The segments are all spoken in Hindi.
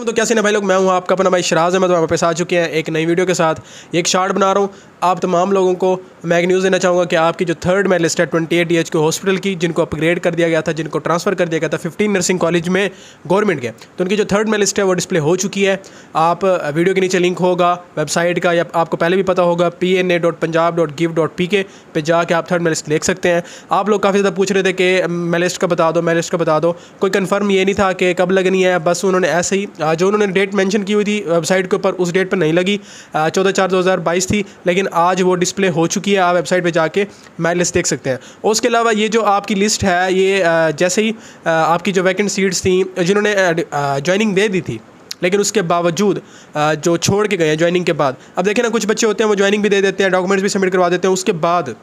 तो कैसे ना भाई लोग मैं हूँ आपका अपना भाई शराज अहमद मैं तो वापस आ चुके हैं एक नई वीडियो के साथ एक शार्ट बना रहा हूँ आप तमाम लोगों को मैं एक न्यूज़ देना चाहूँगा कि आपकी जो थर्ड मेरे लिस्ट है ट्वेंटी एट एच के हॉस्पिटल की जिनको अपग्रेड कर दिया गया था जिनको ट्रांसफ़र कर दिया गया था फिफ्टीन नर्सिंग कॉलेज में गवर्नमेंट के तो उनकी जो थर्ड लिस्ट है वो डिस्प्ले हो चुकी है आप वीडियो के नीचे लिंक होगा वेबसाइट का या आपको पहले भी पता होगा P N A dot Punjab dot gov dot P K पर जाके आप थर्ड लिस्ट देख सकते हैं आप लोग काफ़ी ज़्यादा पूछ रहे थे कि लिस्ट का बता दो लिस्ट का बता दो कोई कन्फर्म ये नहीं था कि कब लगनी है बस उन्होंने ऐसे ही जो उन्होंने डेट मैंशन की हुई थी वेबसाइट के ऊपर उस डेट पर नहीं लगी चौदह चार दो हज़ार बाईस थी लेकिन आज वो डिस्प्ले हो चुकी है आप वेबसाइट पे जाके मैट लिस्ट देख सकते हैं उसके अलावा ये जो आपकी लिस्ट है ये जैसे ही आपकी जो वैकेंट सीट्स थी जिन्होंने ज्वाइनिंग दे दी थी लेकिन उसके बावजूद जो छोड़ के गए हैं ज्वाइनिंग के बाद अब देखें ना कुछ बच्चे होते हैं वो ज्वाइनिंग भी दे देते हैं डॉक्यूमेंट्स भी सबमिट करवा देते हैं उसके बाद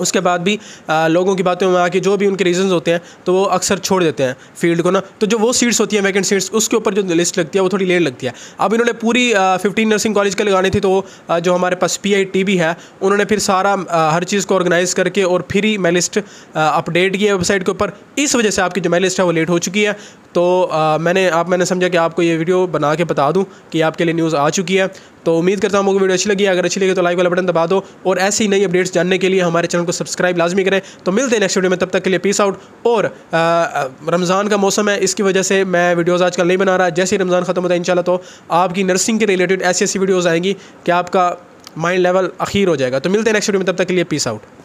उसके बाद भी आ, लोगों की बातों में आके जो भी उनके रीजंस होते हैं तो वो अक्सर छोड़ देते हैं फील्ड को ना तो जो वो सीट्स होती हैं वैकेंट सीट्स उसके ऊपर जो लिस्ट लगती है वो थोड़ी लेट लगती है अब इन्होंने पूरी फिफ्टीन नर्सिंग कॉलेज का लगानी थी तो आ, जो हमारे पास पी भी है उन्होंने फिर सारा आ, हर चीज़ को ऑर्गेनाइज़ करके और फिर ही मैं लिस्ट अपडेट किया है वेबसाइट के ऊपर इस वजह से आपकी जो मैं लिस्ट है वो लेट हो चुकी है तो मैंने आप मैंने समझा कि आपको ये वीडियो बना के बता दूँ कि आपके लिए न्यूज़ आ चुकी है तो उम्मीद करता हूँ आपको वीडियो अच्छी लगी अगर अच्छी लगी तो लाइक वाला बटन दबा दो और ऐसी नई अपडेट्स जानने के लिए हमारे चैनल को सब्सक्राइब लाजमी करें तो मिलते हैं नेक्स्ट वीडियो में तब तक के लिए पीस आउट और रमज़ान का मौसम है इसकी वजह से मैं वीडियोज़ आजकल नहीं बना रहा जैसे ही रमज़ान ख़त्म होता है इन तो आपकी नर्सिंग के रिलेटेड ऐसी ऐसी वीडियोज़ आएंगी कि आपका माइंड लेवल अखीर हो जाएगा तो मिलते हैं नेक्स्ट वीडियो में तब तक के लिए पीस आउट